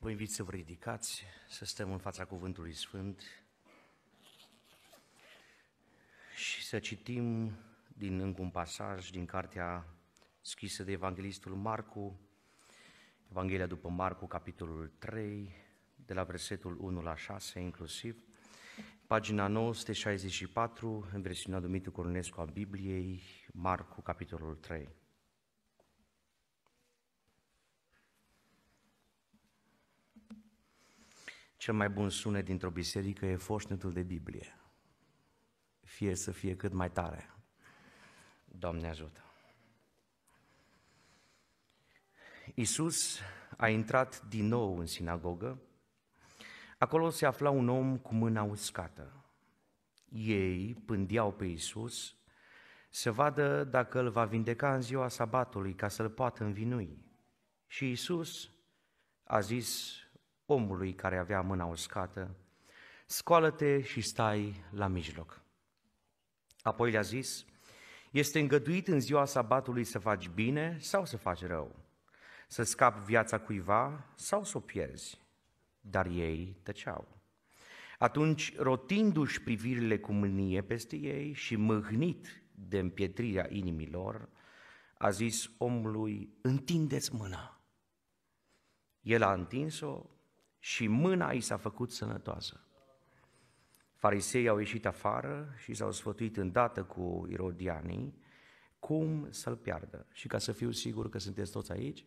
Vă invit să vă ridicați, să stăm în fața Cuvântului Sfânt și să citim din încă un pasaj din cartea scrisă de Evanghelistul Marcu, Evanghelia după Marcu, capitolul 3, de la versetul 1 la 6 inclusiv, pagina 964, în versiunea Dumitru Cornescu a Bibliei, Marcu, capitolul 3. Cel mai bun sunet dintr-o biserică e foșnetul de Biblie. Fie să fie cât mai tare. Doamne ajută! Iisus a intrat din nou în sinagogă. Acolo se afla un om cu mâna uscată. Ei pândeau pe Iisus să vadă dacă îl va vindeca în ziua sabatului ca să-l poată învinui. Și Iisus a zis omului care avea mâna uscată, scoală-te și stai la mijloc. Apoi le-a zis, este îngăduit în ziua sabatului să faci bine sau să faci rău, să scapi viața cuiva sau să o pierzi. Dar ei tăceau. Atunci, rotindu-și privirile cu mânie peste ei și mâhnit de împietrirea inimilor, a zis omului, întindeți mâna. El a întins-o și mâna i s-a făcut sănătoasă. Farisei au ieșit afară și s-au sfătuit îndată cu irodianii cum să-l piardă. Și ca să fiu sigur că sunteți toți aici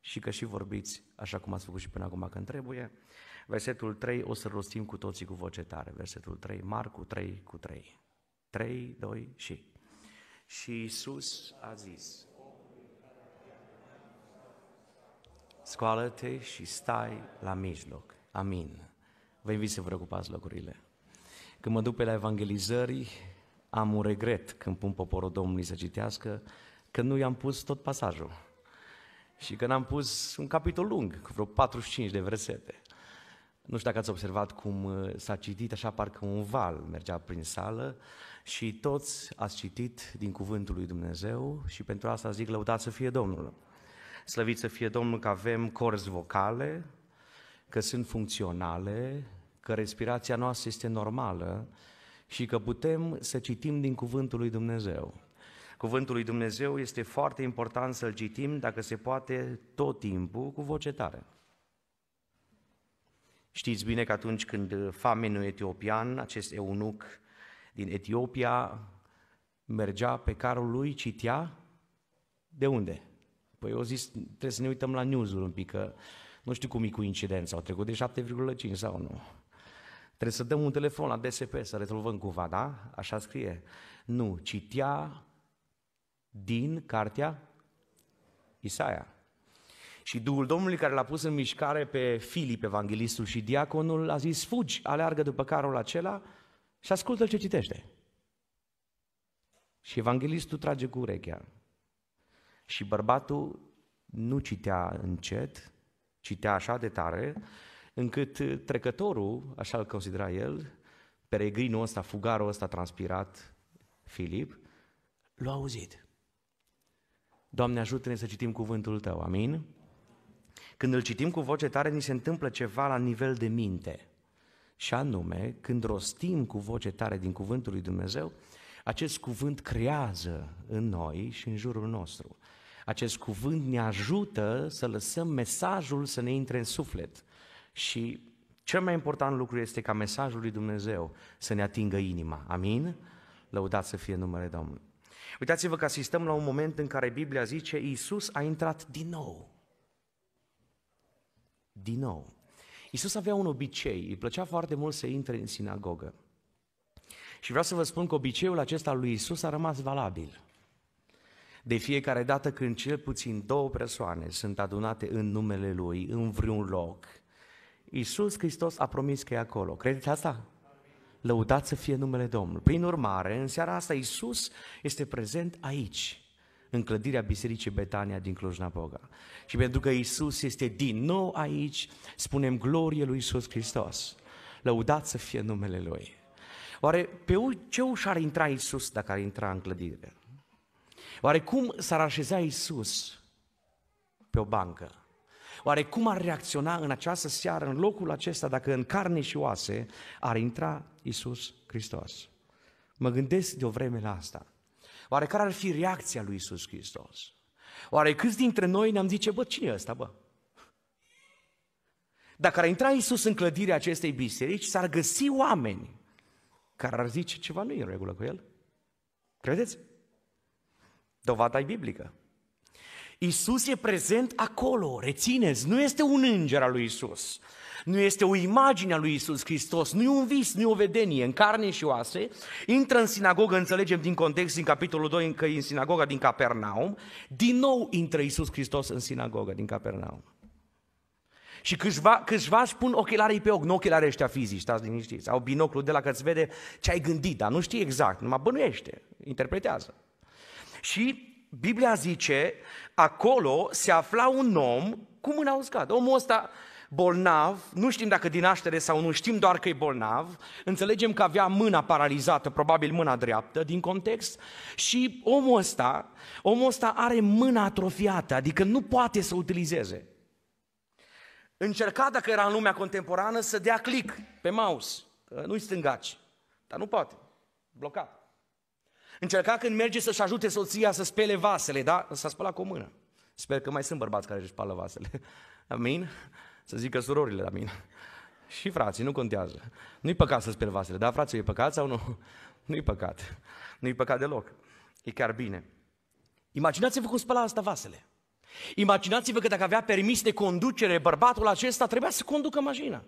și că și vorbiți așa cum ați făcut și până acum când trebuie, versetul 3 o să rostim cu toții cu voce tare. Versetul 3, Marcu 3 cu 3. 3, 2 și. Și Iisus a zis, Scoală-te și stai la mijloc. Amin. Vă invit să vă preocupați locurile. Când mă duc pe la evangelizări, am un regret când pun poporul Domnului să citească, că nu i-am pus tot pasajul. Și că n-am pus un capitol lung, cu vreo 45 de versete. Nu știu dacă ați observat cum uh, s-a citit, așa parcă un val mergea prin sală și toți ați citit din cuvântul lui Dumnezeu și pentru asta zic lăudați să fie Domnul. Slăvit să fie Domnul că avem corzi vocale, că sunt funcționale, că respirația noastră este normală și că putem să citim din Cuvântul lui Dumnezeu. Cuvântul lui Dumnezeu este foarte important să-l citim, dacă se poate, tot timpul, cu voce tare. Știți bine că atunci când famenul etiopian, acest eunuc din Etiopia, mergea pe carul lui, citea de unde? Păi eu zis, trebuie să ne uităm la news un pic, că nu știu cum e cu incidența, au trecut de 7,5 sau nu. Trebuie să dăm un telefon la DSP să rezolvăm cumva, da? Așa scrie. Nu, citea din cartea Isaia. Și Duhul Domnului care l-a pus în mișcare pe Filip, evanghelistul și diaconul, a zis, fugi, aleargă după carul acela și ascultă ce citește. Și evanghelistul trage cu urechea. Și bărbatul nu citea încet, citea așa de tare, încât trecătorul, așa îl considera el, peregrinul ăsta, fugarul ăsta transpirat, Filip, l-a auzit. Doamne ajută-ne să citim cuvântul Tău, amin? Când îl citim cu voce tare, ni se întâmplă ceva la nivel de minte. Și anume, când rostim cu voce tare din cuvântul lui Dumnezeu, acest cuvânt creează în noi și în jurul nostru. Acest cuvânt ne ajută să lăsăm mesajul să ne intre în suflet. Și cel mai important lucru este ca mesajul lui Dumnezeu să ne atingă inima. Amin? Lăudați să fie numele Domnului. Uitați-vă că asistăm la un moment în care Biblia zice Iisus a intrat din nou. Din nou. Iisus avea un obicei, îi plăcea foarte mult să intre în sinagogă. Și vreau să vă spun că obiceiul acesta lui Isus a rămas valabil. De fiecare dată când cel puțin două persoane sunt adunate în numele Lui, în vreun loc, Isus Hristos a promis că e acolo. Credeți asta? Lăudați să fie numele Domnului. Prin urmare, în seara asta Isus este prezent aici, în clădirea Bisericii Betania din Cluj-Napoca. Și pentru că Isus este din nou aici, spunem glorie lui Isus Hristos. Lăudați să fie numele Lui. Oare pe ce ușă ar intra Isus dacă ar intra în clădire? Oare cum s-ar așeza Isus pe o bancă? Oare cum ar reacționa în această seară, în locul acesta, dacă în carne și oase ar intra Isus Hristos? Mă gândesc de o vreme la asta. Oare care ar fi reacția lui Isus Hristos? Oare câți dintre noi ne-am zice, bă, cine e ăsta, bă? Dacă ar intra Isus în clădirea acestei biserici, s-ar găsi oameni care ar zice ceva nu e în regulă cu el. Credeți? Dovada e biblică. Isus e prezent acolo, rețineți, nu este un înger al lui Isus. Nu este o imagine a lui Isus Hristos, nu e un vis, nu e o vedenie, în carne și oase. Intră în sinagogă, înțelegem din context, din capitolul 2, încă în sinagoga din Capernaum. Din nou intră Isus Hristos în sinagoga din Capernaum. Și câțiva, câțiva spun ochelarii pe ochi, nu ochelarii ăștia fizici, stați liniștiți, au binoclu de la că îți vede ce ai gândit, dar nu știi exact, numai bănuiește, interpretează. Și Biblia zice, acolo se afla un om cu mâna uscată. Omul ăsta bolnav, nu știm dacă din naștere sau nu, știm doar că e bolnav, înțelegem că avea mâna paralizată, probabil mâna dreaptă, din context, și omul ăsta, omul ăsta are mâna atrofiată, adică nu poate să utilizeze încerca, dacă era în lumea contemporană, să dea click pe mouse. Nu-i stângaci, dar nu poate, blocat. Încerca când merge să-și ajute soția să spele vasele, da? S-a spălat cu o mână. Sper că mai sunt bărbați care își spală vasele. Amin? Să zică surorile, amin. Și frații, nu contează. Nu-i păcat să speli vasele, da, frații, e păcat sau nu? Nu-i păcat. Nu-i păcat deloc. E chiar bine. Imaginați-vă cum spăla asta vasele. Imaginați-vă că dacă avea permis de conducere, bărbatul acesta trebuia să conducă mașina.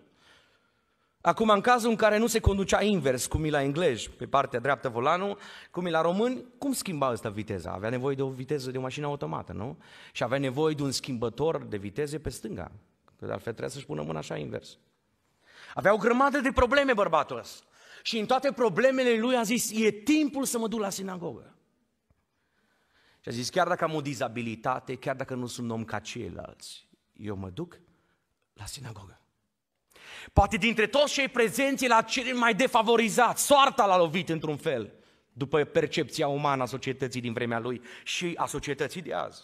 Acum, în cazul în care nu se conducea invers, cum e la englezi, pe partea dreaptă volanul, cum e la români, cum schimba asta viteza? Avea nevoie de o viteză de o mașină automată, nu? Și avea nevoie de un schimbător de viteze pe stânga. Că de altfel trebuia să-și pună mâna așa invers. Avea o grămadă de probleme bărbatul ăsta. Și în toate problemele lui a zis, e timpul să mă duc la sinagogă. Și a zis, chiar dacă am o dizabilitate, chiar dacă nu sunt om ca ceilalți, eu mă duc la sinagogă. Poate dintre toți cei prezenți la cel mai defavorizat, soarta l-a lovit într-un fel, după percepția umană a societății din vremea lui și a societății de azi.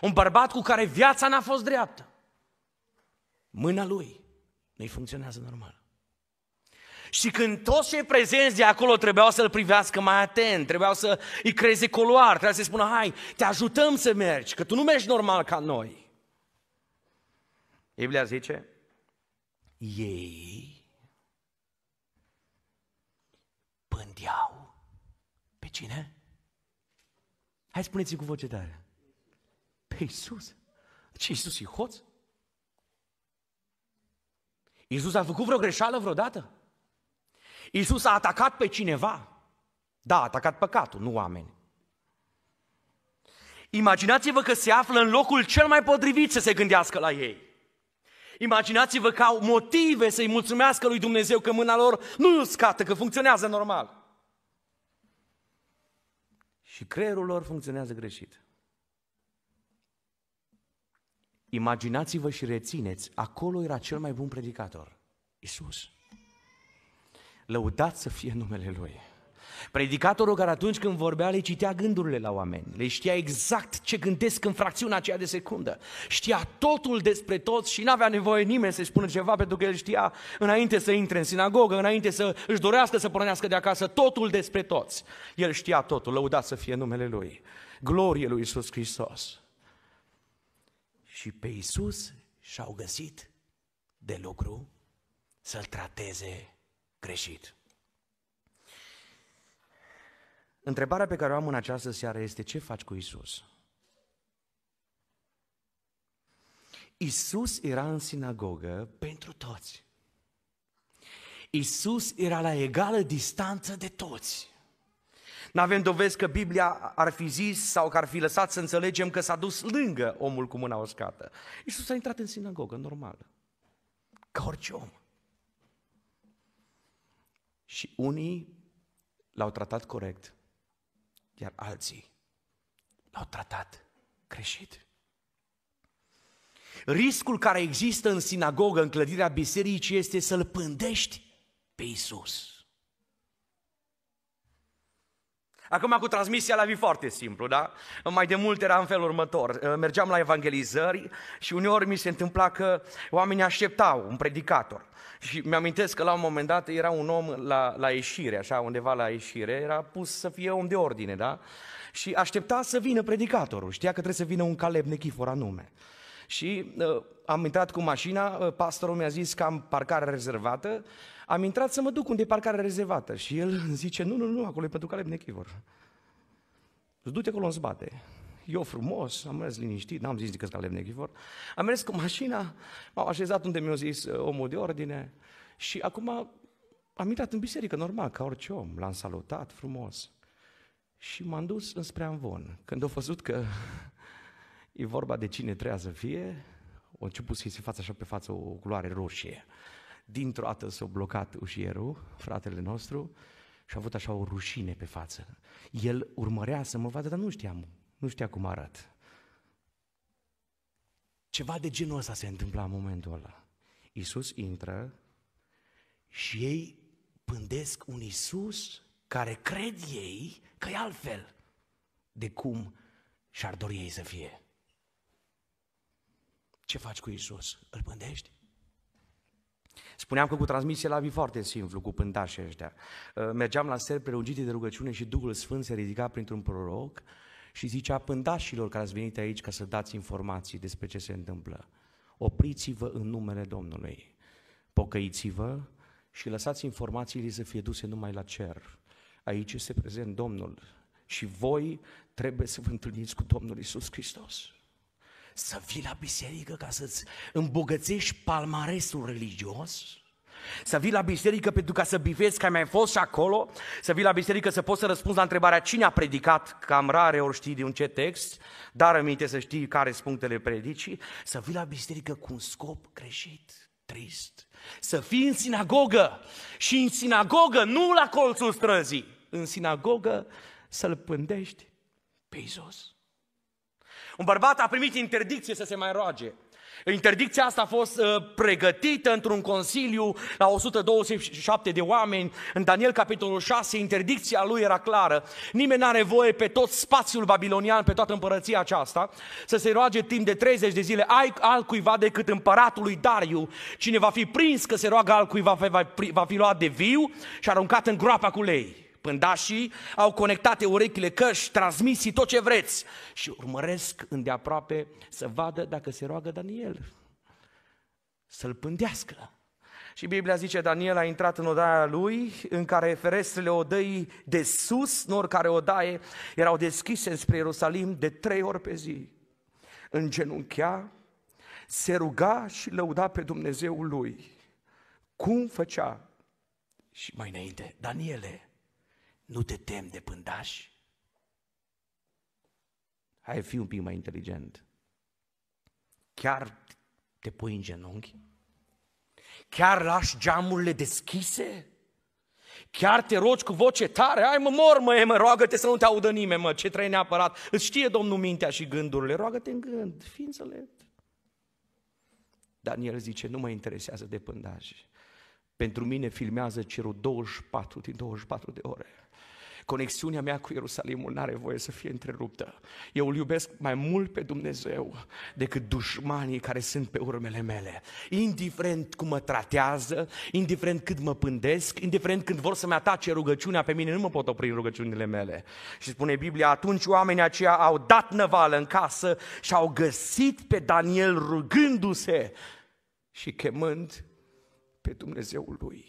Un bărbat cu care viața n-a fost dreaptă. Mâna lui nu-i funcționează normal. Și când toți cei prezenți de acolo trebuiau să-l privească mai atent, trebuiau să îi creeze coloar, trebuia să-i spună, hai, te ajutăm să mergi, că tu nu mergi normal ca noi. Biblia zice, ei pândeau pe cine? Hai spuneți cu voce tare. Pe Iisus. Ce Iisus e hoț? Iisus a făcut vreo greșeală vreodată? Iisus a atacat pe cineva. Da, a atacat păcatul, nu oameni. Imaginați-vă că se află în locul cel mai potrivit să se gândească la ei. Imaginați-vă că au motive să-i mulțumească lui Dumnezeu că mâna lor nu e uscată, că funcționează normal. Și creierul lor funcționează greșit. Imaginați-vă și rețineți, acolo era cel mai bun predicator, Isus. Lăudat să fie numele Lui. Predicatorul care atunci când vorbea le citea gândurile la oameni, le știa exact ce gândesc în fracțiunea aceea de secundă, știa totul despre toți și n-avea nevoie nimeni să-i spună ceva pentru că el știa înainte să intre în sinagogă, înainte să își dorească să pornească de acasă, totul despre toți. El știa totul, lăudat să fie numele Lui. Glorie lui Isus Hristos. Și pe Isus și-au găsit de lucru să-L trateze greșit. Întrebarea pe care o am în această seară este ce faci cu Isus? Isus era în sinagogă pentru toți. Isus era la egală distanță de toți. Nu avem dovezi că Biblia ar fi zis sau că ar fi lăsat să înțelegem că s-a dus lângă omul cu mâna uscată. Iisus a intrat în sinagogă, normal, ca orice om. Și unii l-au tratat corect, iar alții l-au tratat greșit. Riscul care există în sinagogă, în clădirea bisericii, este să-l pândești pe Isus. Acum cu transmisia la vii foarte simplu, da? Mai de mult era în felul următor. Ă, mergeam la evangelizări și uneori mi se întâmpla că oamenii așteptau un predicator. Și mi-amintesc că la un moment dat era un om la, la ieșire, așa, undeva la ieșire, era pus să fie om de ordine, da? Și aștepta să vină predicatorul, știa că trebuie să vină un Caleb Nechifor anume. Și uh, am intrat cu mașina, ă, pastorul mi-a zis că am parcare rezervată am intrat să mă duc unde e parcarea rezervată și el îmi zice, nu, nu, nu, acolo e pentru Caleb Nechivor. Du-te acolo în zbate. Eu frumos, am mers liniștit, n-am zis că Caleb Nechivor. Am mers cu mașina, m-am așezat unde mi-a zis uh, omul de ordine și acum am intrat în biserică, normal, ca orice om. L-am salutat frumos. Și m-am dus înspre Amvon. Când au văzut că e vorba de cine trează fie, au început să-i se față așa pe față o culoare roșie dintr-o dată s-a blocat ușierul, fratele nostru, și a avut așa o rușine pe față. El urmărea să mă vadă, dar nu știam, nu știa cum arăt. Ceva de genul ăsta se întâmpla în momentul ăla. Iisus intră și ei pândesc un Iisus care cred ei că e altfel de cum și-ar dori ei să fie. Ce faci cu Iisus? Îl pândești? Spuneam că cu transmisia la vii foarte simplu, cu pântașii ăștia. Uh, mergeam la seri prelungite de rugăciune și Duhul Sfânt se ridica printr-un proroc și zicea pântașilor care ați venit aici ca să dați informații despre ce se întâmplă. Opriți-vă în numele Domnului, pocăiți-vă și lăsați informațiile să fie duse numai la cer. Aici este prezent Domnul și voi trebuie să vă întâlniți cu Domnul Isus Hristos să vii la biserică ca să-ți îmbogățești palmaresul religios? Să vii la biserică pentru ca să bifezi că ai mai fost și acolo? Să vii la biserică să poți să răspunzi la întrebarea cine a predicat, cam rare ori știi de un ce text, dar aminte să știi care sunt punctele predicii. Să vii la biserică cu un scop greșit, trist. Să fii în sinagogă și în sinagogă, nu la colțul străzii. În sinagogă să-l pândești pe Iisus. Un bărbat a primit interdicție să se mai roage. Interdicția asta a fost uh, pregătită într-un consiliu la 127 de oameni. În Daniel capitolul 6, interdicția lui era clară. Nimeni n-are voie pe tot spațiul babilonian, pe toată împărăția aceasta, să se roage timp de 30 de zile ai altcuiva decât împăratul lui Dariu. Cine va fi prins că se roagă altcuiva va fi luat de viu și aruncat în groapa cu lei. Pândașii au conectate urechile, căști, transmisii, tot ce vreți. Și urmăresc îndeaproape să vadă dacă se roagă Daniel. Să-l pândească. Și Biblia zice, Daniel a intrat în odaia lui, în care ferestrele odăi de sus, în oricare odaie, erau deschise spre Ierusalim de trei ori pe zi. Îngenunchea, se ruga și lăuda pe Dumnezeul lui. Cum făcea? Și mai înainte, Daniele, nu te tem de pândași? Hai, fi un pic mai inteligent. Chiar te pui în genunchi? Chiar lași geamurile deschise? Chiar te rogi cu voce tare? Ai mă mor, mă, e, mă, roagă-te să nu te audă nimeni, mă, ce trei neapărat. Îți știe Domnul mintea și gândurile, roagă-te în gând, fii înțelept. Daniel zice, nu mă interesează de pândaje. Pentru mine filmează cerul 24 din 24 de ore. Conexiunea mea cu Ierusalimul nu are voie să fie întreruptă. Eu îl iubesc mai mult pe Dumnezeu decât dușmanii care sunt pe urmele mele. Indiferent cum mă tratează, indiferent cât mă pândesc, indiferent când vor să-mi atace rugăciunea pe mine, nu mă pot opri în rugăciunile mele. Și spune Biblia, atunci oamenii aceia au dat năvală în casă și au găsit pe Daniel rugându-se și chemând pe Dumnezeul lui.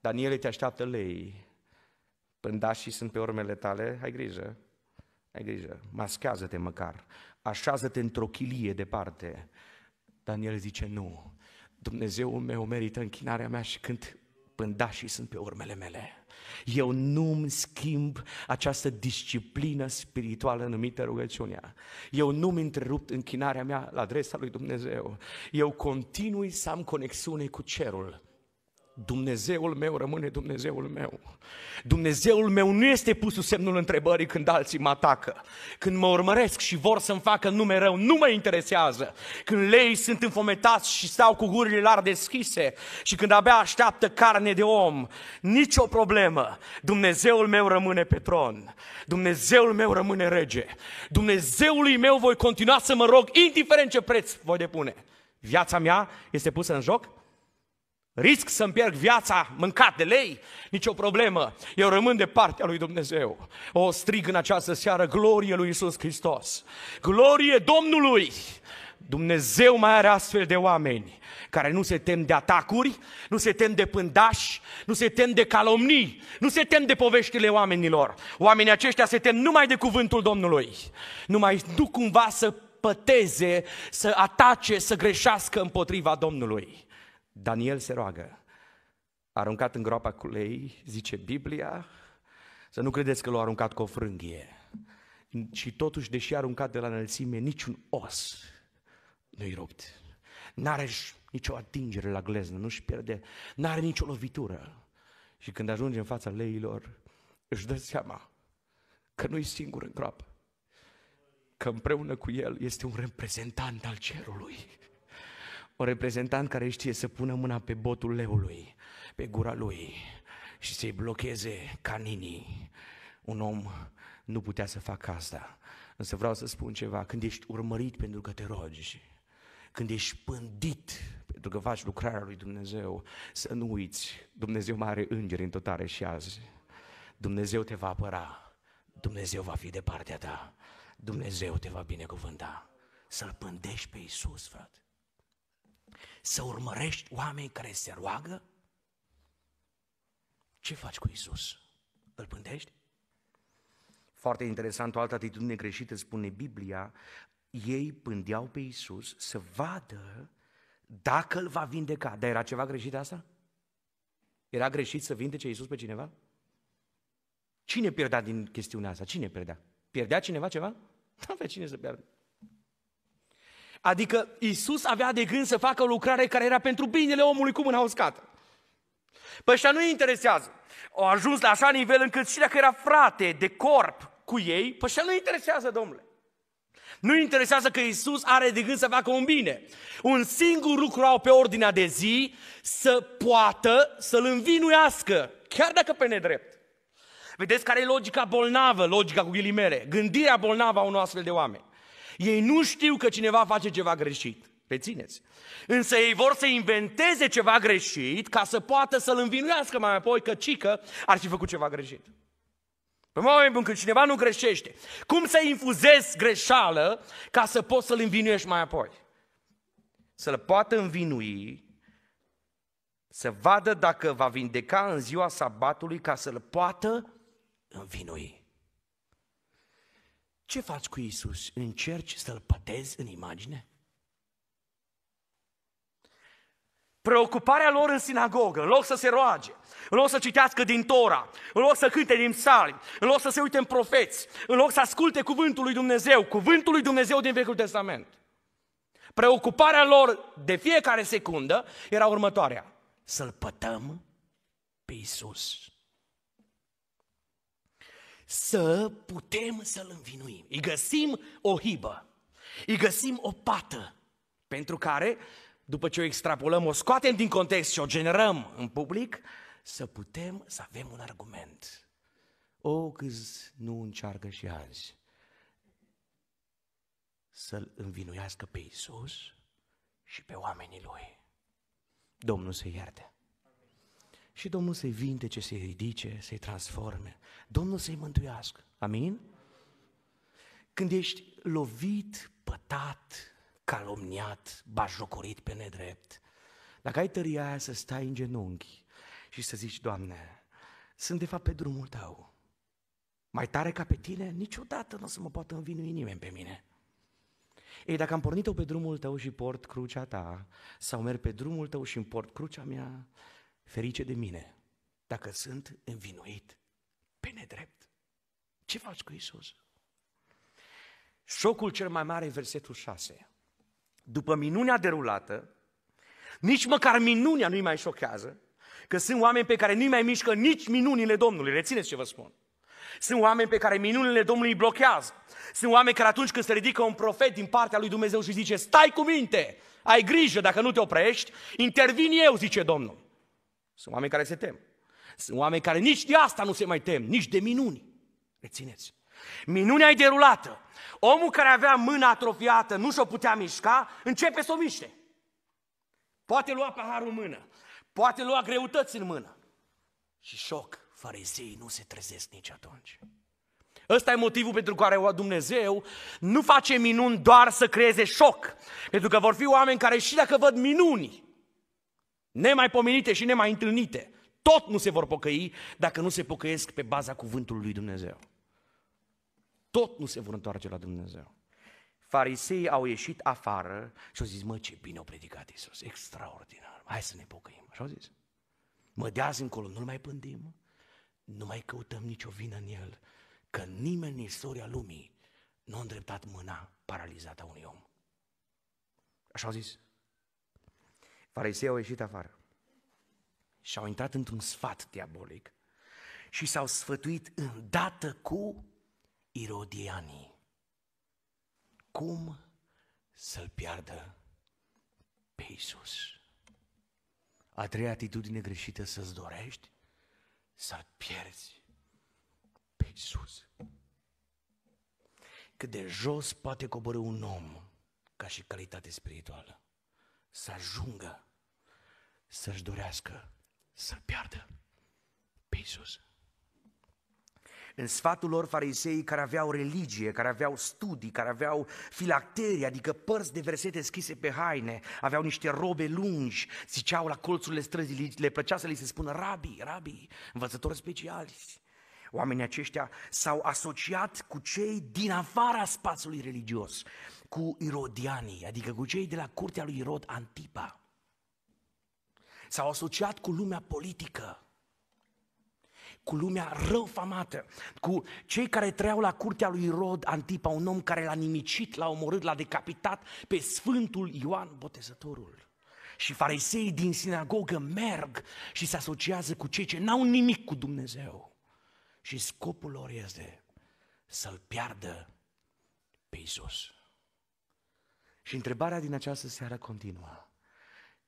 Daniele te așteaptă lei pândașii sunt pe urmele tale, ai grijă, ai grijă, maschează-te măcar, așează-te într-o chilie departe. Daniel zice, nu, Dumnezeu meu merită închinarea mea și când pândașii sunt pe urmele mele. Eu nu-mi schimb această disciplină spirituală numită rugăciunea. Eu nu-mi întrerupt închinarea mea la adresa lui Dumnezeu. Eu continui să am conexiune cu cerul. Dumnezeul meu rămâne Dumnezeul meu. Dumnezeul meu nu este pus sub semnul întrebării când alții mă atacă. Când mă urmăresc și vor să-mi facă nume rău, nu mă interesează. Când lei sunt înfometați și stau cu gurile larg deschise și când abia așteaptă carne de om, nicio problemă. Dumnezeul meu rămâne pe tron. Dumnezeul meu rămâne rege. Dumnezeului meu voi continua să mă rog, indiferent ce preț voi depune. Viața mea este pusă în joc Risc să-mi pierd viața mâncat de lei? Nicio problemă. Eu rămân de partea lui Dumnezeu. O strig în această seară, glorie lui Isus Hristos. Glorie Domnului! Dumnezeu mai are astfel de oameni care nu se tem de atacuri, nu se tem de pândași, nu se tem de calomnii, nu se tem de poveștile oamenilor. Oamenii aceștia se tem numai de cuvântul Domnului. Numai nu cumva să păteze, să atace, să greșească împotriva Domnului. Daniel se roagă, aruncat în groapa cu lei, zice Biblia, să nu credeți că l-a aruncat cu o frânghie. Și totuși, deși a aruncat de la înălțime, niciun os nu-i rupt. N-are nicio atingere la gleznă, nu-și pierde, n-are nicio lovitură. Și când ajunge în fața leilor, își dă seama că nu-i singur în groapă, că împreună cu el este un reprezentant al cerului un reprezentant care știe să pună mâna pe botul leului, pe gura lui și să-i blocheze caninii. Un om nu putea să facă asta. Însă vreau să spun ceva, când ești urmărit pentru că te rogi, când ești pândit pentru că faci lucrarea lui Dumnezeu, să nu uiți, Dumnezeu mai are îngeri în totare și azi. Dumnezeu te va apăra, Dumnezeu va fi de partea ta, Dumnezeu te va binecuvânta. Să-L pândești pe Iisus, frate să urmărești oameni care se roagă? Ce faci cu Isus? Îl pândești? Foarte interesant, o altă atitudine greșită spune Biblia, ei pândeau pe Isus să vadă dacă îl va vindeca. Dar era ceva greșit asta? Era greșit să vindece Isus pe cineva? Cine pierdea din chestiunea asta? Cine pierdea? Pierdea cineva ceva? Nu avea cine să pierdă. Adică Isus avea de gând să facă o lucrare care era pentru binele omului cu mâna uscată. Păi ăștia nu-i interesează. Au ajuns la așa nivel încât și dacă era frate de corp cu ei, păi ăștia nu-i interesează, domnule. Nu interesează că Isus are de gând să facă un bine. Un singur lucru au pe ordinea de zi, să poată să-l învinuiască, chiar dacă pe nedrept. Vedeți care e logica bolnavă, logica cu ghilimele, gândirea bolnavă a unui astfel de oameni. Ei nu știu că cineva face ceva greșit. Rețineți. Însă ei vor să inventeze ceva greșit ca să poată să-l învinuiască mai apoi că cică ar fi făcut ceva greșit. Pe moment bun, când cineva nu greșește, cum să infuzezi greșeală ca să poți să-l învinuiești mai apoi? Să-l poată învinui, să vadă dacă va vindeca în ziua sabatului ca să-l poată învinui. Ce faci cu Isus? Încerci să-l pătezi în imagine? Preocuparea lor în sinagogă, în loc să se roage, în loc să citească din Tora, în loc să cânte din psalmi, în loc să se uite în profeți, în loc să asculte cuvântul lui Dumnezeu, cuvântul lui Dumnezeu din Vechiul Testament. Preocuparea lor de fiecare secundă era următoarea. Să-L pătăm pe Isus să putem să-l învinuim. Îi găsim o hibă, îi găsim o pată, pentru care, după ce o extrapolăm, o scoatem din context și o generăm în public, să putem să avem un argument. O, câți nu încearcă și azi să-L învinuiască pe Isus și pe oamenii Lui. Domnul să ierte și Domnul să-i vindece, să-i ridice, să-i transforme. Domnul să-i mântuiască. Amin? Când ești lovit, pătat, calomniat, bajocorit pe nedrept, dacă ai tăria aia să stai în genunchi și să zici, Doamne, sunt de fapt pe drumul Tău, mai tare ca pe Tine, niciodată nu o să mă poată învinui nimeni pe mine. Ei, dacă am pornit-o pe drumul Tău și port crucea Ta, sau merg pe drumul Tău și îmi port crucea mea, ferice de mine dacă sunt învinuit pe nedrept. Ce faci cu Isus? Șocul cel mai mare e versetul 6. După minunea derulată, nici măcar minunea nu-i mai șochează, că sunt oameni pe care nu-i mai mișcă nici minunile Domnului. Rețineți ce vă spun. Sunt oameni pe care minunile Domnului îi blochează. Sunt oameni care atunci când se ridică un profet din partea lui Dumnezeu și zice, stai cu minte, ai grijă dacă nu te oprești, intervin eu, zice Domnul. Sunt oameni care se tem. Sunt oameni care nici de asta nu se mai tem, nici de minuni. Rețineți. Minunea e derulată. Omul care avea mâna atrofiată, nu și-o putea mișca, începe să o miște. Poate lua paharul în mână, poate lua greutăți în mână. Și șoc, farizeii nu se trezesc nici atunci. Ăsta e motivul pentru care Dumnezeu nu face minuni doar să creeze șoc. Pentru că vor fi oameni care și dacă văd minuni, nemaipomenite și nemai întâlnite. Tot nu se vor pocăi dacă nu se pocăiesc pe baza cuvântului lui Dumnezeu. Tot nu se vor întoarce la Dumnezeu. Farisei au ieșit afară și au zis, mă, ce bine au predicat Iisus, extraordinar, hai să ne pocăim. Și au zis. Mă, de azi încolo nu-L mai pândim, nu mai căutăm nicio vină în El, că nimeni în istoria lumii nu a îndreptat mâna paralizată a unui om. Așa au zis. Farisei au ieșit afară și au intrat într-un sfat diabolic și s-au sfătuit îndată cu irodianii. Cum să-l piardă pe Iisus? A treia atitudine greșită să-ți dorești să-l pierzi pe Iisus. Cât de jos poate coborâ un om ca și calitate spirituală să ajungă să-și dorească să-L piardă pe Iisus. În sfatul lor fariseii care aveau religie, care aveau studii, care aveau filacterii, adică părți de versete scrise pe haine, aveau niște robe lungi, ziceau la colțurile străzii, le plăcea să li se spună rabii, rabii, învățători speciali. Oamenii aceștia s-au asociat cu cei din afara spațiului religios cu irodianii, adică cu cei de la curtea lui Irod Antipa. S-au asociat cu lumea politică, cu lumea răufamată, cu cei care trăiau la curtea lui Irod Antipa, un om care l-a nimicit, l-a omorât, l-a decapitat pe Sfântul Ioan Botezătorul. Și fariseii din sinagogă merg și se asociază cu cei ce n-au nimic cu Dumnezeu. Și scopul lor este să-L piardă pe Isus. Și întrebarea din această seară continuă.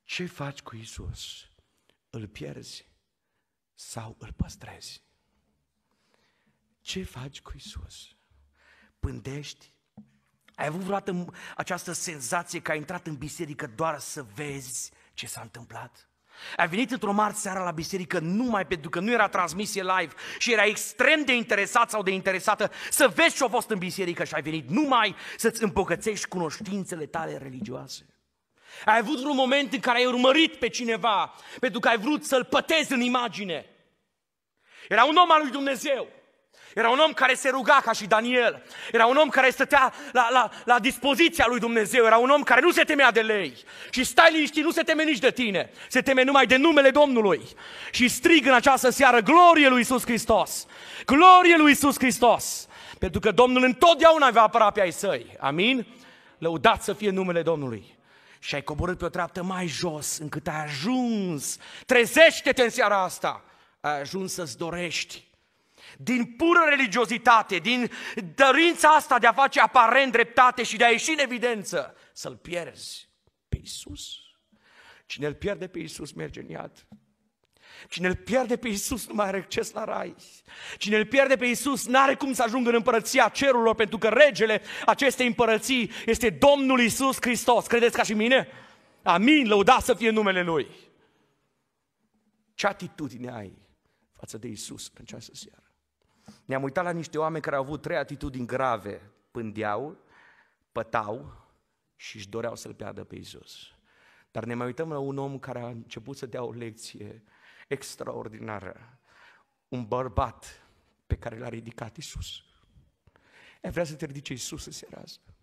Ce faci cu Isus? Îl pierzi sau îl păstrezi? Ce faci cu Isus? Pândești? Ai avut vreodată această senzație că ai intrat în biserică doar să vezi ce s-a întâmplat? Ai venit într-o marți seara la biserică numai pentru că nu era transmisie live și era extrem de interesat sau de interesată să vezi ce-a fost în biserică și ai venit numai să-ți împocățești cunoștințele tale religioase. Ai avut un moment în care ai urmărit pe cineva pentru că ai vrut să-l pătezi în imagine. Era un om al lui Dumnezeu. Era un om care se ruga ca și Daniel. Era un om care stătea la, la, la dispoziția lui Dumnezeu. Era un om care nu se temea de lei. Și stai liniștit, nu se teme nici de tine. Se teme numai de numele Domnului. Și strig în această seară, glorie lui Isus Hristos! Glorie lui Isus Hristos! Pentru că Domnul întotdeauna va apăra pe ai săi. Amin? Lăudat să fie numele Domnului. Și ai coborât pe o treaptă mai jos încât ai ajuns. Trezește-te în seara asta. Ai ajuns să-ți dorești din pură religiozitate, din dorința asta de a face aparent dreptate și de a ieși în evidență, să-L pierzi pe Iisus. Cine îl pierde pe Iisus merge în iad. Cine îl pierde pe Iisus nu mai are acces la rai. Cine îl pierde pe Iisus nu are cum să ajungă în împărăția cerurilor, pentru că regele acestei împărății este Domnul Iisus Hristos. Credeți ca și mine? Amin, lăuda să fie numele Lui. Ce atitudine ai față de Iisus în această seară? Ne-am uitat la niște oameni care au avut trei atitudini grave. Pândeau, pătau și își doreau să-L piardă pe Iisus. Dar ne mai uităm la un om care a început să dea o lecție extraordinară. Un bărbat pe care l-a ridicat Iisus. E vrea să te ridice Iisus în seara asta.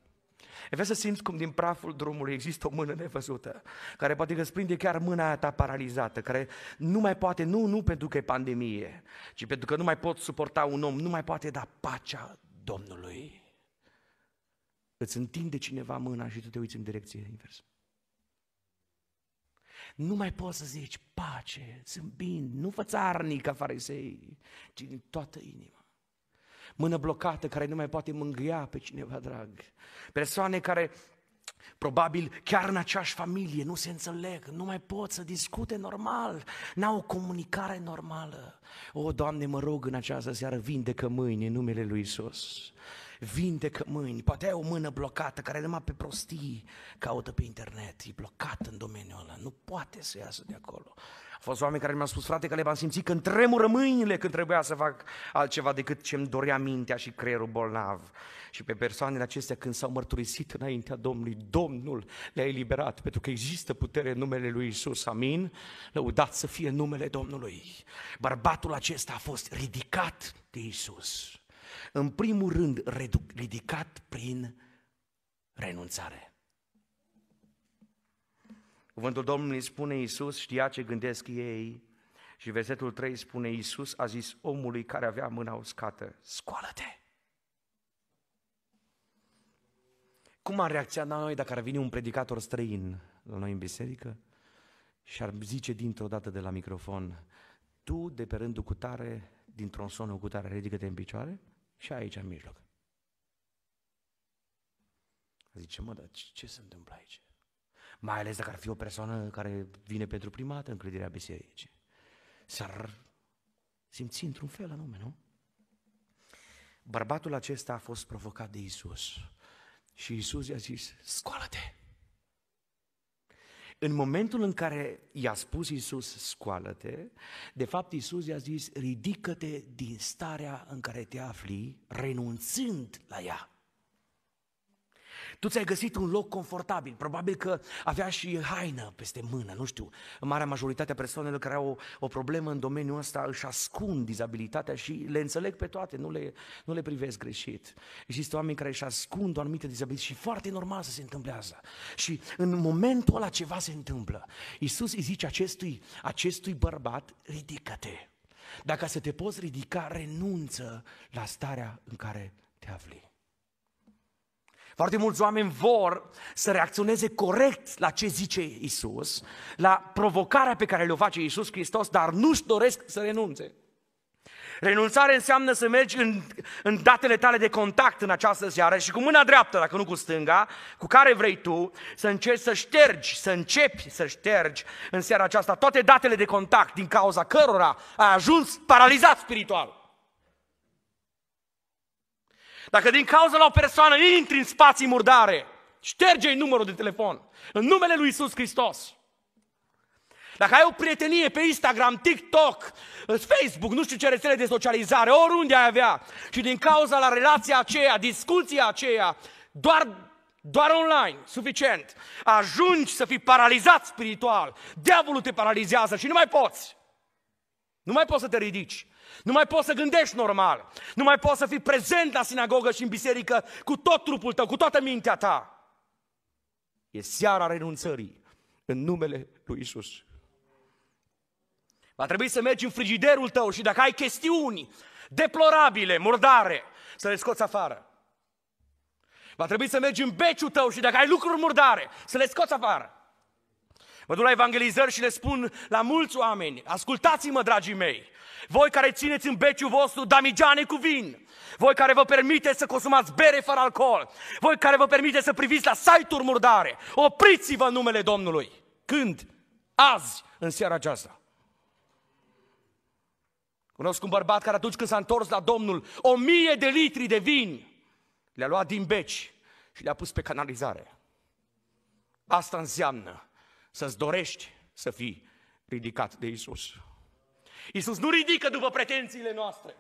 E vrea să simți cum din praful drumului există o mână nevăzută, care poate că îți prinde chiar mâna aia ta paralizată, care nu mai poate, nu, nu pentru că e pandemie, ci pentru că nu mai pot suporta un om, nu mai poate da pacea Domnului. Îți întinde cineva mâna și tu te uiți în direcție inversă. Nu mai poți să zici pace, zâmbind, nu fățarnic ca farisei, ci din toată inima mână blocată care nu mai poate mângâia pe cineva drag, persoane care Probabil chiar în aceeași familie nu se înțeleg, nu mai pot să discute normal, n-au o comunicare normală. O, Doamne, mă rog în această seară, vindecă mâini în numele Lui Isus. Vindecă mâini, poate ai o mână blocată care numai pe prostii caută pe internet, e blocat în domeniul ăla, nu poate să iasă de acolo fost oameni care mi-au spus, frate, că le-am simțit când tremură mâinile, când trebuia să fac altceva decât ce-mi dorea mintea și creierul bolnav. Și pe persoanele acestea, când s-au mărturisit înaintea Domnului, Domnul le-a eliberat, pentru că există putere în numele lui Isus. Amin? Lăudat să fie numele Domnului. Bărbatul acesta a fost ridicat de Isus. În primul rând, ridicat prin renunțare. Cuvântul Domnului spune, Iisus știa ce gândesc ei și versetul 3 spune, Iisus a zis omului care avea mâna uscată, scoală-te! Cum ar reacția noi dacă ar veni un predicator străin la noi în biserică și ar zice dintr-o dată de la microfon, tu de pe rândul cu tare, dintr-un sonul cu tare, ridică-te în picioare și aici în mijloc. Zice, mă, dar ce se întâmplă aici? Mai ales dacă ar fi o persoană care vine pentru prima dată în clădirea bisericii. S-ar simți într-un fel anume, nu? Bărbatul acesta a fost provocat de Isus. Și Isus i-a zis, scoală-te! În momentul în care i-a spus Isus, scoală-te, de fapt Isus i-a zis, ridică-te din starea în care te afli, renunțând la ea. Tu ți-ai găsit un loc confortabil, probabil că avea și haină peste mână, nu știu. Marea majoritatea persoanelor care au o, o problemă în domeniul ăsta își ascund dizabilitatea și le înțeleg pe toate, nu le, nu le privesc greșit. Există oameni care își ascund o anumită dizabilitate și foarte normal să se întâmple asta. Și în momentul ăla ceva se întâmplă. Iisus îi zice acestui, acestui bărbat, ridică-te. Dacă să te poți ridica, renunță la starea în care te afli. Foarte mulți oameni vor să reacționeze corect la ce zice Isus, la provocarea pe care le-o face Isus Hristos, dar nu-și doresc să renunțe. Renunțare înseamnă să mergi în, în datele tale de contact în această seară și cu mâna dreaptă, dacă nu cu stânga, cu care vrei tu, să încerci să ștergi, să începi să ștergi în seara aceasta toate datele de contact din cauza cărora ai ajuns paralizat spiritual. Dacă din cauza la o persoană intri în spații murdare, șterge numărul de telefon. În numele lui Isus Hristos. Dacă ai o prietenie pe Instagram, TikTok, Facebook, nu știu ce rețele de socializare, oriunde ai avea, și din cauza la relația aceea, discuția aceea, doar, doar online, suficient, ajungi să fii paralizat spiritual, diavolul te paralizează și nu mai poți. Nu mai poți să te ridici. Nu mai poți să gândești normal. Nu mai poți să fii prezent la sinagogă și în biserică cu tot trupul tău, cu toată mintea ta. E seara renunțării în numele lui Isus. Va trebui să mergi în frigiderul tău și dacă ai chestiuni deplorabile, murdare, să le scoți afară. Va trebui să mergi în beciul tău și dacă ai lucruri murdare, să le scoți afară. Mă duc la evangelizări și le spun la mulți oameni, ascultați-mă, dragii mei, voi care țineți în beciu vostru damigeane cu vin, voi care vă permiteți să consumați bere fără alcool, voi care vă permiteți să priviți la site-uri murdare, opriți-vă în numele Domnului. Când? Azi, în seara aceasta. Cunosc un bărbat care atunci când s-a întors la Domnul, o mie de litri de vin le-a luat din beci și le-a pus pe canalizare. Asta înseamnă să-ți dorești să fii ridicat de Isus. Isus nu ridică după pretențiile noastre.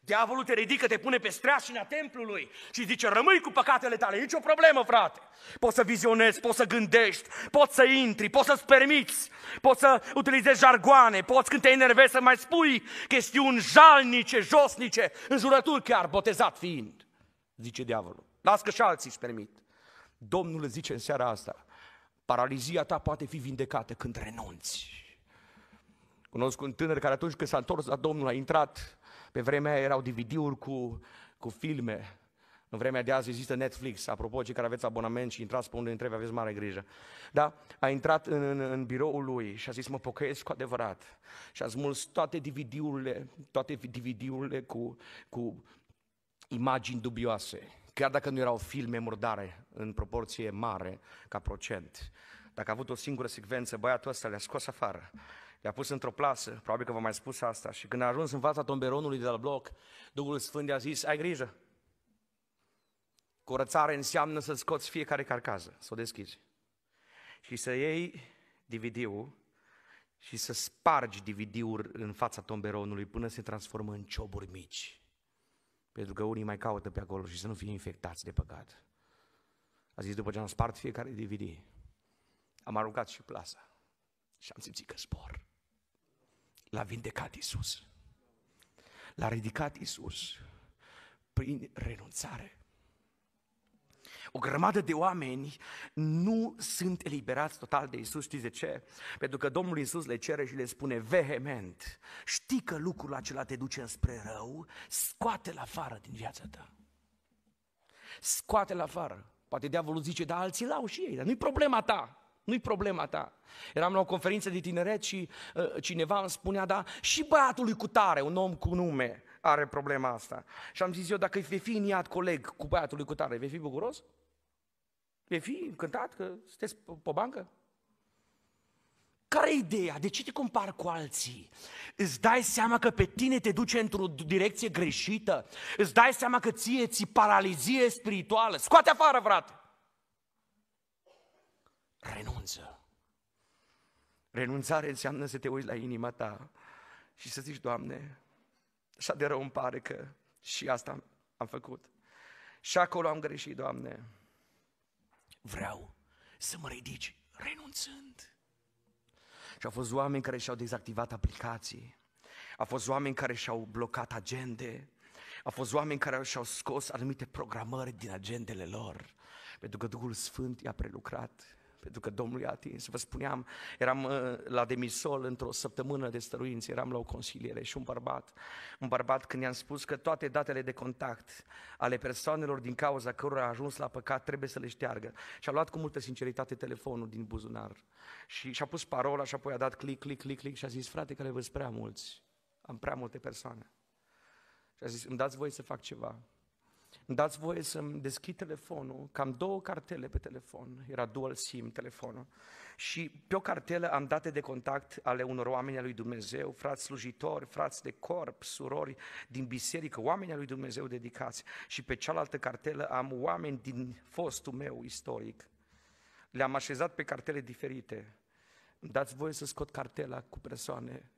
Diavolul te ridică, te pune pe streașina templului și zice, rămâi cu păcatele tale, nicio problemă, frate. Poți să vizionezi, poți să gândești, poți să intri, poți să-ți permiți, poți să utilizezi jargoane, poți când te enervezi să mai spui chestiuni jalnice, josnice, în jurături chiar, botezat fiind, zice diavolul. Las că și alții își permit. Domnul zice în seara asta, Paralizia ta poate fi vindecată când renunți. Cunosc un tânăr care atunci când s-a întors la Domnul a intrat, pe vremea aia erau DVD-uri cu, cu filme, în vremea de azi există Netflix. Apropo, cei care aveți abonament și intrați pe unde întrebi, aveți mare grijă. Da? A intrat în, în, în biroul lui și a zis, mă pocăiesc cu adevărat. Și a smuls toate DVD-urile, toate DVD-urile cu, cu imagini dubioase chiar dacă nu erau filme murdare în proporție mare ca procent, dacă a avut o singură secvență, băiatul ăsta le-a scos afară, le-a pus într-o plasă, probabil că v-am mai spus asta, și când a ajuns în fața tomberonului de la bloc, Duhul Sfânt i-a zis, ai grijă, curățare înseamnă să scoți fiecare carcază, să o deschizi și să iei DVD-ul și să spargi dvd în fața tomberonului până se transformă în cioburi mici. Pentru că unii mai caută pe acolo și să nu fie infectați de păcat. A zis, după ce am spart fiecare DVD, am aruncat și plasa și am simțit că spor, L-a vindecat Isus. L-a ridicat Isus prin renunțare, o grămadă de oameni nu sunt eliberați total de Isus. Știți de ce? Pentru că Domnul Isus le cere și le spune vehement, știi că lucrul acela te duce înspre rău, scoate-l afară din viața ta. Scoate-l afară. Poate diavolul zice, dar alții l-au și ei, dar nu-i problema ta. Nu-i problema ta. Eram la o conferință de tineret și uh, cineva îmi spunea, da, și băiatul lui cu tare, un om cu nume, are problema asta. Și am zis eu, dacă vei fi iniat coleg cu băiatul lui cu tare, vei fi bucuros? Vei fi încântat că sunteți pe bancă? care e ideea? De ce te compari cu alții? Îți dai seama că pe tine te duce într-o direcție greșită? Îți dai seama că ție ți paralizie spirituală? Scoate afară, frate! Renunță. Renunțare înseamnă să te uiți la inima ta și să zici, Doamne, așa de rău îmi pare că și asta am făcut. Și acolo am greșit, Doamne vreau să mă ridici renunțând. Și au fost oameni care și-au dezactivat aplicații, a fost oameni care și-au blocat agende, a fost oameni care și-au scos anumite programări din agendele lor, pentru că Duhul Sfânt i-a prelucrat pentru că Domnul i-a atins. Vă spuneam, eram uh, la demisol într-o săptămână de stăruință, eram la o consiliere și un bărbat, un bărbat când i-am spus că toate datele de contact ale persoanelor din cauza cărora a ajuns la păcat trebuie să le șteargă. Și a luat cu multă sinceritate telefonul din buzunar și și-a pus parola și apoi a dat click, click, click, click și a zis, frate, că le văd prea mulți, am prea multe persoane. Și a zis, îmi dați voi să fac ceva dați voie să-mi deschid telefonul, cam două cartele pe telefon, era dual SIM telefonul, și pe o cartelă am date de contact ale unor oameni al lui Dumnezeu, frați slujitori, frați de corp, surori din biserică, oameni al lui Dumnezeu dedicați, și pe cealaltă cartelă am oameni din fostul meu istoric. Le-am așezat pe cartele diferite. dați voie să scot cartela cu persoane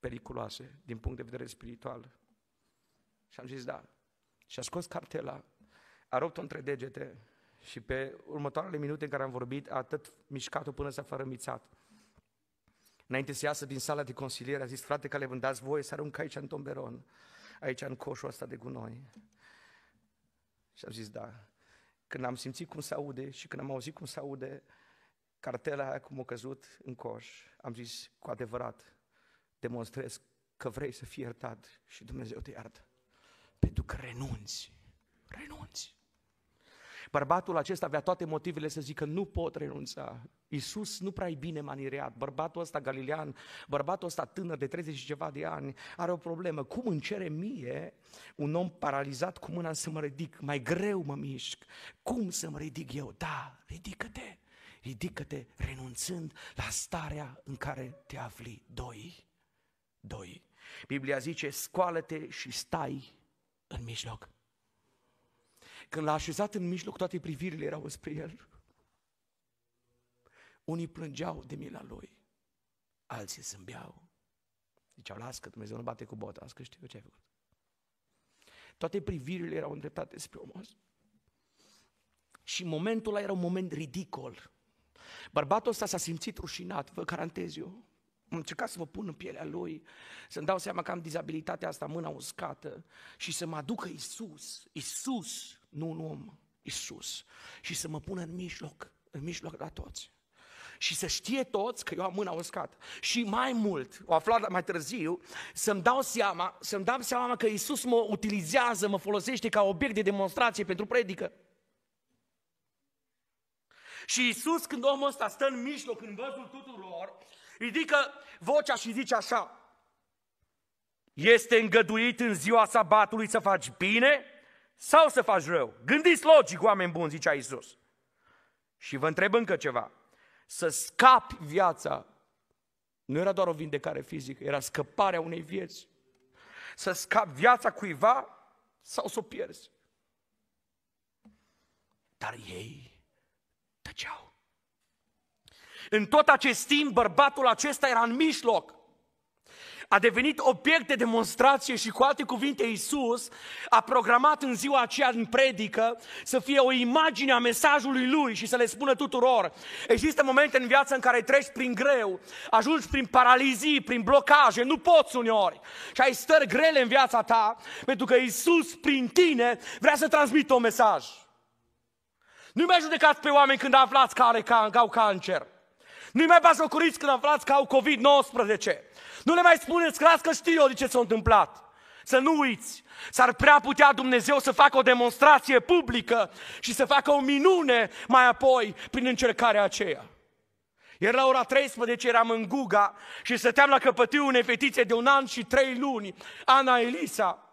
periculoase din punct de vedere spiritual. Și am zis, da, și a scos cartela, a rupt-o între degete și pe următoarele minute în care am vorbit a atât mișcat-o până s-a fărămițat. Înainte să iasă din sala de consiliere, a zis, frate, că le vândați voie să arunc aici în tomberon, aici în coșul ăsta de gunoi. Și am zis, da. Când am simțit cum se aude și când am auzit cum se aude, cartela aia cum a căzut în coș, am zis, cu adevărat, demonstrez că vrei să fii iertat și Dumnezeu te iartă. Pentru că renunți. Renunți. Bărbatul acesta avea toate motivele să zică nu pot renunța. Iisus nu prea e bine manireat. Bărbatul ăsta galilean, bărbatul ăsta tânăr de 30 și ceva de ani, are o problemă. Cum îmi cere mie un om paralizat cu mâna să mă ridic? Mai greu mă mișc. Cum să mă ridic eu? Da, ridică-te. Ridică-te renunțând la starea în care te afli. Doi. Doi. Biblia zice, scoală-te și stai în mijloc. Când l-a așezat în mijloc, toate privirile erau spre el. Unii plângeau de mila lui, alții zâmbeau. Ziceau, las că Dumnezeu nu bate cu bota, las că știu ce ai făcut. Toate privirile erau îndreptate spre omos. Și momentul ăla era un moment ridicol. Bărbatul ăsta s-a simțit rușinat, vă garantez eu. Am încercat să mă pun în pielea lui, să-mi dau seama că am dizabilitatea asta, mâna uscată, și să mă aducă Isus, Isus, nu un om, Isus, și să mă pună în mijloc, în mijloc la toți. Și să știe toți că eu am mâna uscată. Și mai mult, o aflat mai târziu, să-mi dau seama, să-mi dau seama că Isus mă utilizează, mă folosește ca obiect de demonstrație pentru predică. Și Isus, când omul ăsta stă în mijloc, în văzul tuturor, ridică vocea și zice așa, este îngăduit în ziua sabatului să faci bine sau să faci rău? Gândiți logic, oameni buni, zicea Isus. Și vă întreb încă ceva. Să scapi viața nu era doar o vindecare fizică, era scăparea unei vieți. Să scapi viața cuiva sau să o pierzi. Dar ei tăceau. În tot acest timp, bărbatul acesta era în mijloc. A devenit obiect de demonstrație și cu alte cuvinte Iisus a programat în ziua aceea în predică să fie o imagine a mesajului lui și să le spună tuturor. Există momente în viață în care treci prin greu, ajungi prin paralizii, prin blocaje, nu poți uneori și ai stări grele în viața ta pentru că Iisus prin tine vrea să transmită un mesaj. Nu mai judecați pe oameni când aflați că are, că au cancer. Nu-i mai bagiocoriți când aflați că au COVID-19. Nu le mai spuneți, las că știu eu de ce s-a întâmplat. Să nu uiți, s-ar prea putea Dumnezeu să facă o demonstrație publică și să facă o minune mai apoi prin încercarea aceea. Era la ora 13, eram în Guga și stăteam la căpătiu unei fetițe de un an și trei luni, Ana Elisa,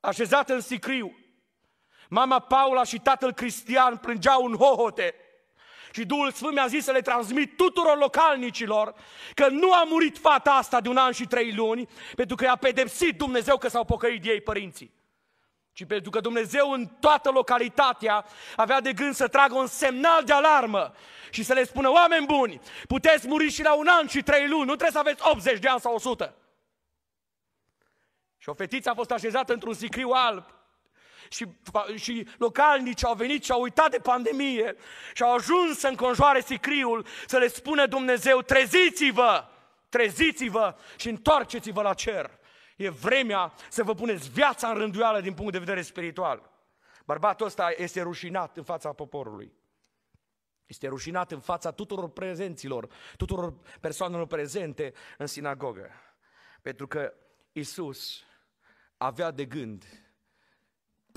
așezată în sicriu. Mama Paula și tatăl Cristian plângeau un hohote și Duhul Sfânt mi-a zis să le transmit tuturor localnicilor că nu a murit fata asta de un an și trei luni pentru că i-a pedepsit Dumnezeu că s-au pocăit ei părinții ci pentru că Dumnezeu în toată localitatea avea de gând să tragă un semnal de alarmă și să le spună, oameni buni, puteți muri și la un an și trei luni, nu trebuie să aveți 80 de ani sau 100. Și o fetiță a fost așezată într-un sicriu alb și, și localnici au venit și au uitat de pandemie și au ajuns să înconjoare sicriul, să le spune Dumnezeu, treziți-vă, treziți-vă și întoarceți-vă la cer. E vremea să vă puneți viața în rânduială din punct de vedere spiritual. Bărbatul ăsta este rușinat în fața poporului. Este rușinat în fața tuturor prezenților, tuturor persoanelor prezente în sinagogă. Pentru că Isus avea de gând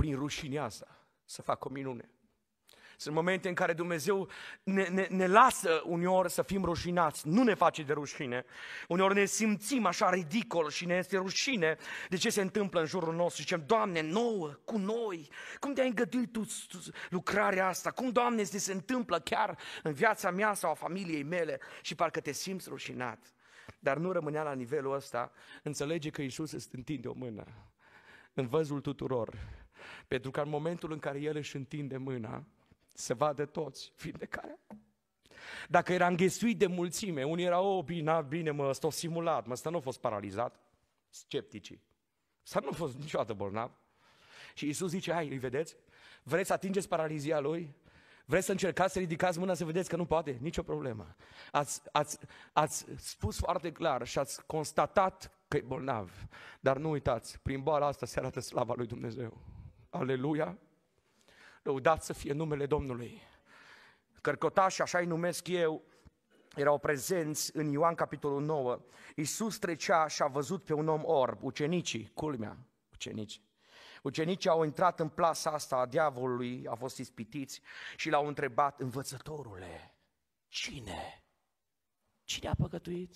prin rușinea asta să facă o minune. Sunt momente în care Dumnezeu ne, ne, ne lasă uneori să fim rușinați, nu ne face de rușine. Uneori ne simțim așa ridicol și ne este rușine de ce se întâmplă în jurul nostru. Zicem, Doamne, nouă, cu noi, cum te-ai îngăduit tu lucrarea asta? Cum, Doamne, este se întâmplă chiar în viața mea sau a familiei mele? Și parcă te simți rușinat. Dar nu rămânea la nivelul ăsta, înțelege că Iisus îți întinde o mână în văzul tuturor pentru că în momentul în care El își întinde mâna, se vadă toți vindecarea. Dacă era înghesuit de mulțime, unii erau, o, oh, bine, bine, mă, ăsta simulat, mă, ăsta nu a fost paralizat. Scepticii. Ăsta nu a fost niciodată bolnav. Și Isus zice, hai, îi vedeți? Vreți să atingeți paralizia lui? Vreți să încercați să ridicați mâna să vedeți că nu poate? Nicio problemă. Ați, ați, ați spus foarte clar și ați constatat că e bolnav. Dar nu uitați, prin boala asta se arată slava lui Dumnezeu. Aleluia! Lăudat să fie numele Domnului! Cărcotași, așa i numesc eu, erau prezenți în Ioan capitolul 9. Iisus trecea și a văzut pe un om orb, ucenicii, culmea, ucenicii. Ucenicii au intrat în plasa asta a diavolului, au fost ispitiți și l-au întrebat, învățătorule, cine? Cine a păcătuit?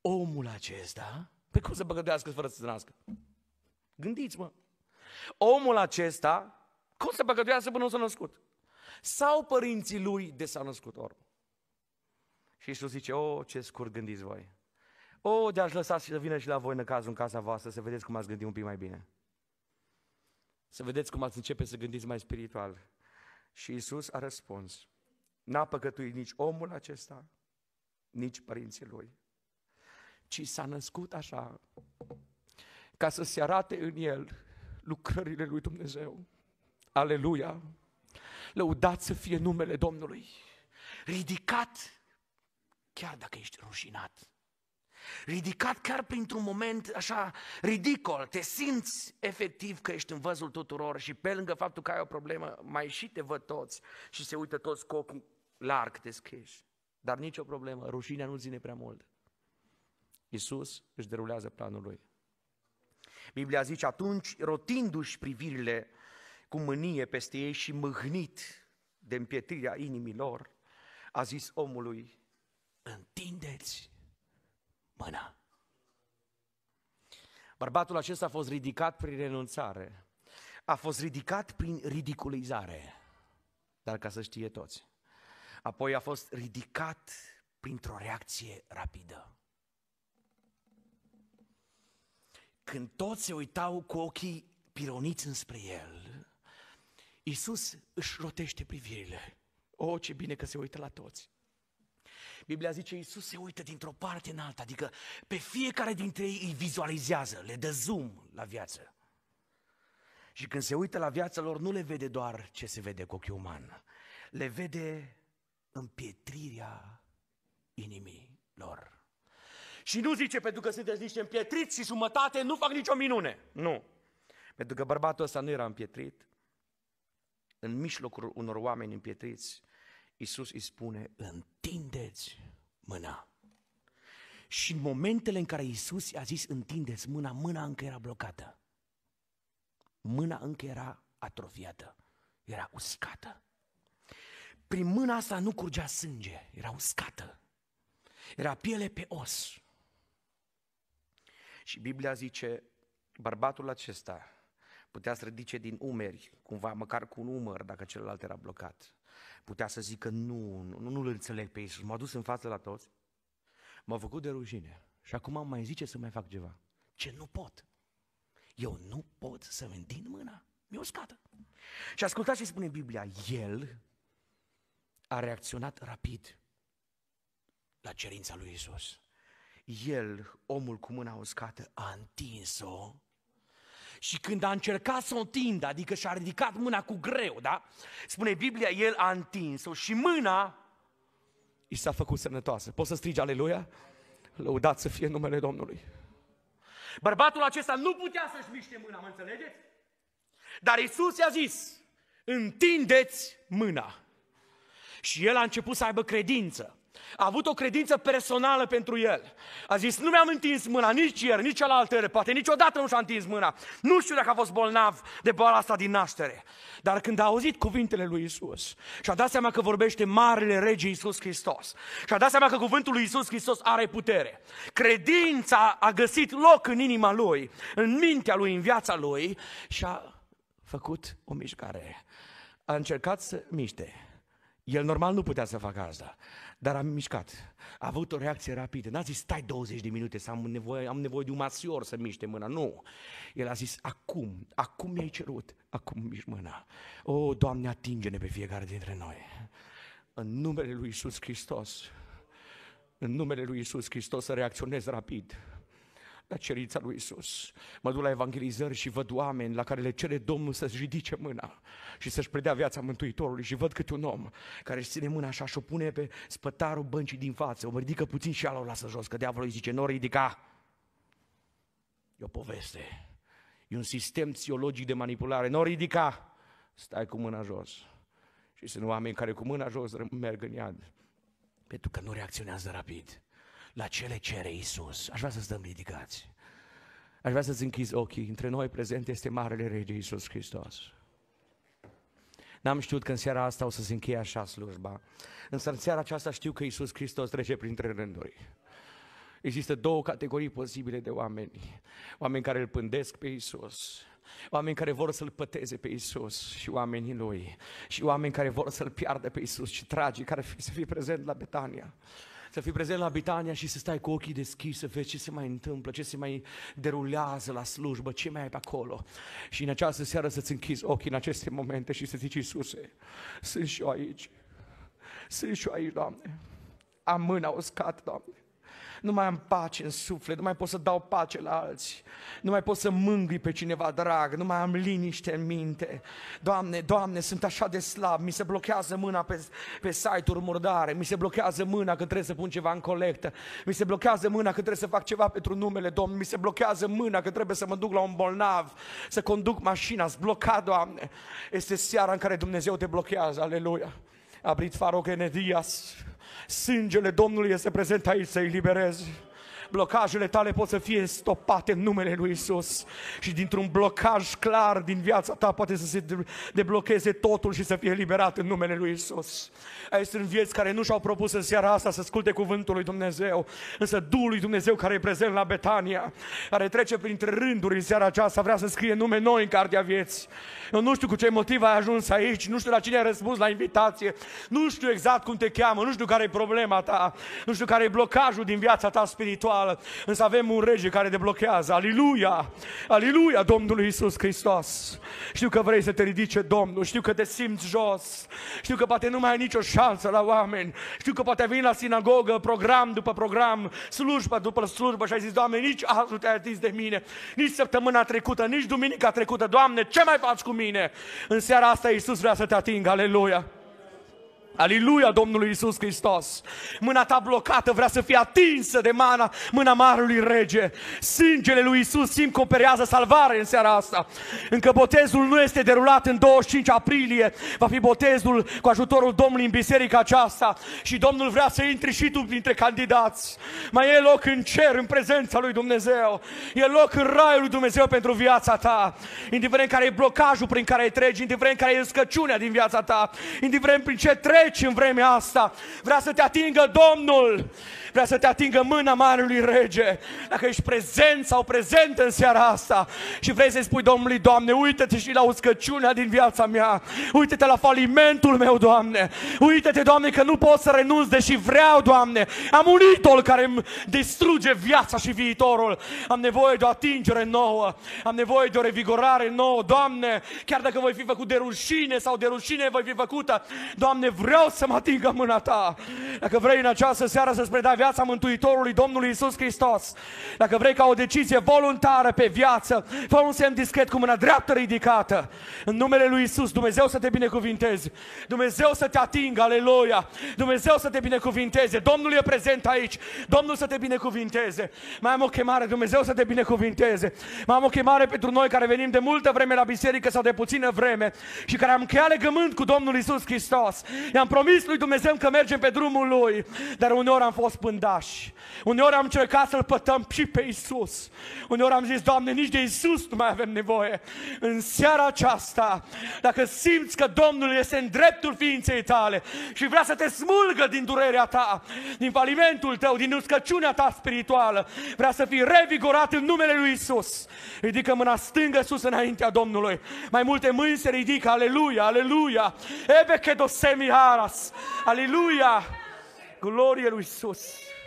Omul acesta? Pe păi cum să păcătuiască fără să se nască? Gândiți-mă, Omul acesta, cum să păcătuiască până nu s-a născut? Sau părinții lui de s-a născut orb? Și Iisus zice, o, ce scurt gândiți voi. O, de-aș lăsa să vină și la voi în cazul în casa voastră, să vedeți cum ați gândit un pic mai bine. Să vedeți cum ați începe să gândiți mai spiritual. Și Iisus a răspuns, n-a păcătuit nici omul acesta, nici părinții lui, ci s-a născut așa, ca să se arate în el lucrările lui Dumnezeu. Aleluia! Lăudați să fie numele Domnului. Ridicat, chiar dacă ești rușinat. Ridicat chiar printr-un moment așa ridicol, te simți efectiv că ești în văzul tuturor și pe lângă faptul că ai o problemă, mai și te văd toți și se uită toți cu ochul larg deschis. Dar nicio problemă, rușinea nu ține prea mult. Iisus își derulează planul lui. Biblia zice, atunci, rotindu-și privirile cu mânie peste ei și mâhnit de împietrirea inimilor, a zis omului, întindeți mâna. Bărbatul acesta a fost ridicat prin renunțare, a fost ridicat prin ridiculizare, dar ca să știe toți. Apoi a fost ridicat printr-o reacție rapidă. Când toți se uitau cu ochii pironiți înspre el, Iisus își rotește privirile. O, oh, ce bine că se uită la toți! Biblia zice, Iisus se uită dintr-o parte în alta, adică pe fiecare dintre ei îi vizualizează, le dă zoom la viață. Și când se uită la viața lor, nu le vede doar ce se vede cu ochiul uman, le vede împietrirea inimii lor. Și nu zice, pentru că sunteți niște împietriți și jumătate, nu fac nicio minune. Nu. Pentru că bărbatul ăsta nu era împietrit. În mijlocul unor oameni împietriți, Iisus îi spune, întindeți mâna. Și în momentele în care Iisus i-a zis, întindeți mâna, mâna încă era blocată. Mâna încă era atrofiată, era uscată. Prin mâna asta nu curgea sânge, era uscată. Era piele pe os. Și Biblia zice, bărbatul acesta putea să ridice din umeri, cumva, măcar cu un umăr, dacă celălalt era blocat. Putea să zică, nu, nu, nu-l înțeleg pe Iisus, m-a dus în față la toți, m-a făcut de rușine și acum am mai zice să mai fac ceva. Ce nu pot? Eu nu pot să-mi întind mâna. Mi-e uscată. Și ascultați ce spune Biblia. El a reacționat rapid la cerința lui Isus el, omul cu mâna uscată, a întins-o și când a încercat să o întindă, adică și-a ridicat mâna cu greu, da? Spune Biblia, el a întins-o și mâna i s-a făcut sănătoasă. Poți să strigi aleluia? Lăudat să fie numele Domnului. Bărbatul acesta nu putea să-și miște mâna, mă înțelegeți? Dar Isus i-a zis, întindeți mâna. Și el a început să aibă credință. A avut o credință personală pentru el. A zis, nu mi-am întins mâna nici ieri, nici alaltă ieri, poate niciodată nu și-a întins mâna. Nu știu dacă a fost bolnav de boala asta din naștere. Dar când a auzit cuvintele lui Isus și-a dat seama că vorbește Marele Rege Isus Hristos și-a dat seama că cuvântul lui Isus Hristos are putere, credința a găsit loc în inima lui, în mintea lui, în viața lui și a făcut o mișcare. A încercat să miște. El normal nu putea să facă asta. Dar am mișcat. A avut o reacție rapidă. N-a zis, stai 20 de minute să am nevoie, am nevoie de un masior să miște mâna. Nu. El a zis, acum, acum mi-ai cerut, acum miști mâna. O, Doamne, atinge-ne pe fiecare dintre noi. În numele Lui Isus Hristos, în numele Lui Isus Hristos să reacționez rapid la cerința lui Isus. Mă duc la evanghelizări și văd oameni la care le cere Domnul să-și ridice mâna și să-și predea viața Mântuitorului și văd câte un om care își ține mâna așa și o pune pe spătarul băncii din față, o ridică puțin și ala o lasă jos, că diavolul îi zice, nu o ridica. E o poveste, e un sistem psihologic de manipulare, nu o ridica, stai cu mâna jos. Și sunt oameni care cu mâna jos merg în iad, pentru că nu reacționează rapid. La ce le cere Isus? Aș vrea să stăm ridicați. Aș vrea să-ți închizi ochii. Între noi prezent este Marele Rege Iisus Hristos. N-am știut că în seara asta o să se încheie așa slujba. Însă în seara aceasta știu că Iisus Hristos trece printre rânduri. Există două categorii posibile de oameni. Oameni care îl pândesc pe Iisus, Oameni care vor să-L păteze pe Isus și oamenii Lui. Și oameni care vor să-L piardă pe Isus și tragi care să fie prezent la Betania. Să fii prezent la Britania și să stai cu ochii deschiși, să vezi ce se mai întâmplă, ce se mai derulează la slujbă, ce mai ai pe acolo. Și în această seară să-ți închizi ochii în aceste momente și să zici, Iisuse, sunt și eu aici. Sunt și eu aici, Doamne. Am mâna uscată, Doamne nu mai am pace în suflet, nu mai pot să dau pace la alții, nu mai pot să mângâi pe cineva drag, nu mai am liniște în minte. Doamne, Doamne, sunt așa de slab, mi se blochează mâna pe, pe site-uri murdare, mi se blochează mâna că trebuie să pun ceva în colectă, mi se blochează mâna că trebuie să fac ceva pentru numele Domnului, mi se blochează mâna că trebuie să mă duc la un bolnav, să conduc mașina, blocat, Doamne. Este seara în care Dumnezeu te blochează, aleluia. Abrit farul Genedias. Sângele Domnului este prezent aici să-i libereze blocajele tale pot să fie stopate în numele Lui Isus. Și dintr-un blocaj clar din viața ta poate să se deblocheze totul și să fie liberat în numele Lui Isus. Aici sunt vieți care nu și-au propus în seara asta să asculte cuvântul Lui Dumnezeu, însă Duhul Lui Dumnezeu care e prezent la Betania, care trece printre rânduri în seara aceasta, vrea să scrie nume noi în cartea vieții. Eu nu știu cu ce motiv ai ajuns aici, nu știu la cine ai răspuns la invitație, nu știu exact cum te cheamă, nu știu care e problema ta, nu știu care e blocajul din viața ta spirituală, spirituală, însă avem un rege care deblochează. Aleluia! Aleluia Domnului Isus Hristos! Știu că vrei să te ridice Domnul, știu că te simți jos, știu că poate nu mai ai nicio șansă la oameni, știu că poate vin la sinagogă program după program, slujba după slujbă și ai zis, Doamne, nici azi nu te-ai atins de mine, nici săptămâna trecută, nici duminica trecută, Doamne, ce mai faci cu mine? În seara asta Iisus vrea să te atingă, aleluia! Aleluia Domnului Isus Hristos! Mâna ta blocată vrea să fie atinsă de mana, mâna marului Rege. Sângele lui Isus simt că operează salvare în seara asta. Încă botezul nu este derulat în 25 aprilie. Va fi botezul cu ajutorul Domnului în biserica aceasta și Domnul vrea să intri și tu printre candidați. Mai e loc în cer, în prezența lui Dumnezeu. E loc în raiul lui Dumnezeu pentru viața ta. Indiferent care e blocajul prin care treci, indiferent care e scăciunea din viața ta, indiferent prin ce treci, pleci în vremea asta. Vrea să te atingă Domnul vrea să te atingă mâna Marelui Rege. Dacă ești prezent sau prezent în seara asta și vrei să-i spui Domnului, Doamne, uită-te și la uscăciunea din viața mea, uită-te la falimentul meu, Doamne, uită-te, Doamne, că nu pot să renunț deși vreau, Doamne, am un idol care îmi distruge viața și viitorul, am nevoie de o atingere nouă, am nevoie de o revigorare nouă, Doamne, chiar dacă voi fi făcut de rușine sau de rușine voi fi făcută, Doamne, vreau să mă atingă mâna Ta. Dacă vrei în această seară să-ți predai viața, viața Mântuitorului Domnului Isus Hristos. Dacă vrei ca o decizie voluntară pe viață, fă un semn discret cu mâna dreaptă ridicată. În numele lui Isus, Dumnezeu să te binecuvinteze. Dumnezeu să te atingă, aleluia. Dumnezeu să te binecuvinteze. Domnul e prezent aici. Domnul să te binecuvinteze. Mai am o chemare, Dumnezeu să te binecuvinteze. Mai am o chemare pentru noi care venim de multă vreme la biserică sau de puțină vreme și care am încheiat legământ cu Domnul Isus Hristos. I-am promis lui Dumnezeu că mergem pe drumul Lui, dar uneori am fost până pândași. Uneori am încercat să-L pătăm și pe Isus. Uneori am zis, Doamne, nici de Isus nu mai avem nevoie. În seara aceasta, dacă simți că Domnul este în dreptul ființei tale și vrea să te smulgă din durerea ta, din falimentul tău, din uscăciunea ta spirituală, vrea să fii revigorat în numele Lui Isus. Ridică mâna stângă sus înaintea Domnului. Mai multe mâini se ridică, aleluia, aleluia. Ebe che dosemi haras, aleluia. Glory a